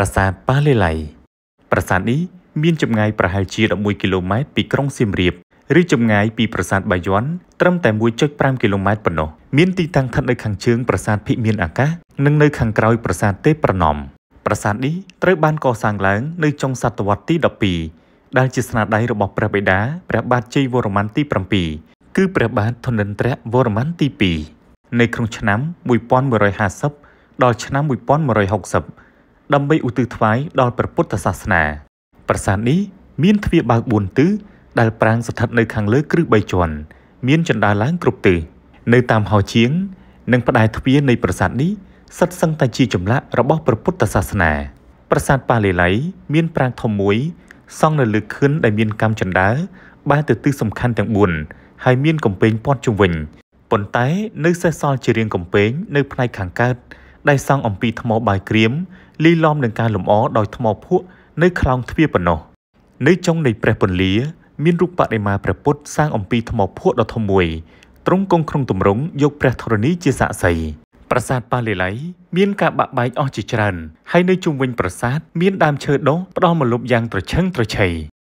ប្រាសាទប៉ាលេឡៃប្រាសាទនេះមានចម្ងាយប្រហែលជា11គីឡូម៉ែត្រពីក្រុងសៀមរាបឬចម្ងាយពីប្រាសាទបាយ័នត្រឹមតែ1.5គីឡូម៉ែត្រប៉ុណ្ណោះមានទីតាំងស្ថិតនៅខាងជើងប្រាសាទភិមានអាកាសនិងនៅខាងក្រោយប្រាសាទទេប្រណំប្រាសាទនេះត្រូវបានកសាងឡើងនៅចុងសតវត្សទី12ដែលជាស្នាដៃរបស់ព្រះបិតាព្រះបាទជ័យវរ្ម័នទី7គឺព្រះបាទធនិន្ទ្រវរ្ម័នទី2នៅក្នុងឆ្នាំ1150ដល់ឆ្នាំ1160ដើម្បីឧទ្ទិសថ្វាយដល់ព្រះពុទ្ធសាសនា ប្រាសាទនេះមានទ្វារបើក4ទិសដែលប្រាង្គស្ថិតនៅខាងលើគ្រឹះ3ជាន់មានជណ្ដើរឡើងគ្រប់ទិសនៅតាមហោជាង និងផ្តែរទ្វារនៃប្រាសាទនេះសិតសឹងតែជាចម្លាក់របស់ព្រះពុទ្ធសាសនា ប្រាសាទប៉ាលេឡៃមានប្រាង្គធំមួយ សង់នៅលើខឿនដែលមានកាំជណ្ដើរបែរទៅទិសសំខាន់ទាំង4ហើយមានកំពែងព័ទ្ធជុំវិញប៉ុន្តែនៅសេសសល់ជារាងកំពែងនៅផ្នែកខាងកើតដែលសង់អំពីថ្មបាយក្រៀមលីឡំនឹងការលម្អដោយថ្មភក់នៅខ្លោងទ្វារប៉ុណ្ណោះនៅចុងនៃព្រះពន្លា មានរូបបដិមាព្រះពុទ្ធសាងអំពីថ្មភក់ដ៏ធំមួយទ្រង់គង់ក្នុងទម្រង់យកព្រះធរណីជាសាក្សីប្រាសាទប៉ាលេឡៃមានការបាក់បែកអស់ជាច្រើនហើយនៅជុំវិញប្រាសាទមានដើមឈើដុះផ្ដល់ម្លប់យ៉ាង ត្រឆឹងត្រឆៃ